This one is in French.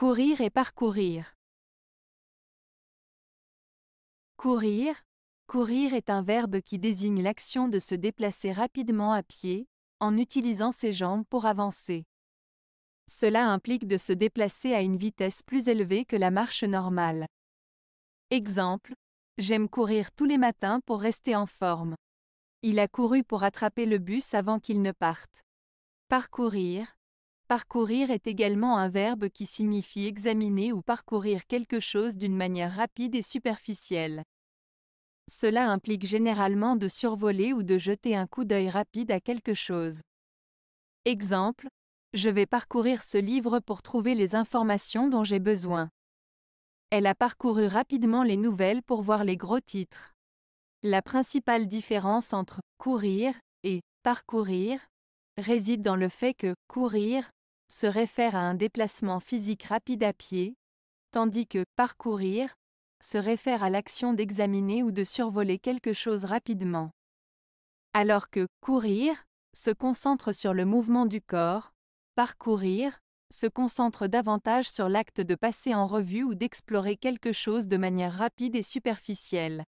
Courir et parcourir. Courir. Courir est un verbe qui désigne l'action de se déplacer rapidement à pied, en utilisant ses jambes pour avancer. Cela implique de se déplacer à une vitesse plus élevée que la marche normale. Exemple, j'aime courir tous les matins pour rester en forme. Il a couru pour attraper le bus avant qu'il ne parte. Parcourir, Parcourir est également un verbe qui signifie examiner ou parcourir quelque chose d'une manière rapide et superficielle. Cela implique généralement de survoler ou de jeter un coup d'œil rapide à quelque chose. Exemple, je vais parcourir ce livre pour trouver les informations dont j'ai besoin. Elle a parcouru rapidement les nouvelles pour voir les gros titres. La principale différence entre courir et parcourir réside dans le fait que courir se réfère à un déplacement physique rapide à pied, tandis que parcourir se réfère à l'action d'examiner ou de survoler quelque chose rapidement. Alors que courir se concentre sur le mouvement du corps, parcourir se concentre davantage sur l'acte de passer en revue ou d'explorer quelque chose de manière rapide et superficielle.